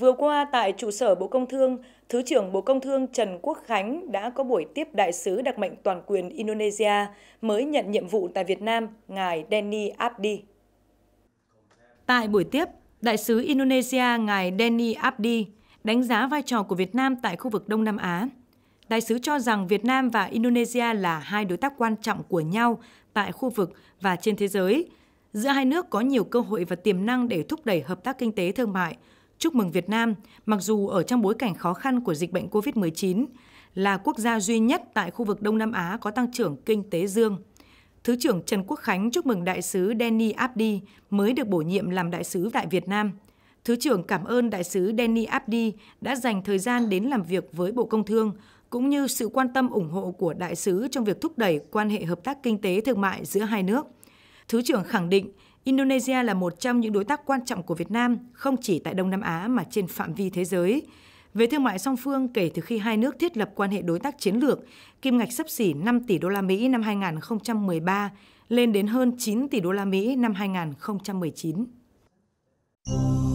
Vừa qua tại trụ sở Bộ Công Thương, Thứ trưởng Bộ Công Thương Trần Quốc Khánh đã có buổi tiếp đại sứ đặc mệnh toàn quyền Indonesia mới nhận nhiệm vụ tại Việt Nam, ngài Denny Abdi. Tại buổi tiếp, đại sứ Indonesia ngài Denny Abdi đánh giá vai trò của Việt Nam tại khu vực Đông Nam Á. Đại sứ cho rằng Việt Nam và Indonesia là hai đối tác quan trọng của nhau tại khu vực và trên thế giới. Giữa hai nước có nhiều cơ hội và tiềm năng để thúc đẩy hợp tác kinh tế thương mại, chúc mừng Việt Nam, mặc dù ở trong bối cảnh khó khăn của dịch bệnh COVID-19, là quốc gia duy nhất tại khu vực Đông Nam Á có tăng trưởng kinh tế dương. Thứ trưởng Trần Quốc Khánh chúc mừng đại sứ Danny Abdi mới được bổ nhiệm làm đại sứ tại Việt Nam. Thứ trưởng cảm ơn đại sứ Danny Abdi đã dành thời gian đến làm việc với Bộ Công Thương, cũng như sự quan tâm ủng hộ của đại sứ trong việc thúc đẩy quan hệ hợp tác kinh tế thương mại giữa hai nước – Thứ trưởng khẳng định Indonesia là một trong những đối tác quan trọng của Việt Nam, không chỉ tại Đông Nam Á mà trên phạm vi thế giới. Về thương mại song phương kể từ khi hai nước thiết lập quan hệ đối tác chiến lược, kim ngạch sấp xỉ 5 tỷ đô la Mỹ năm 2013 lên đến hơn 9 tỷ đô la Mỹ năm 2019.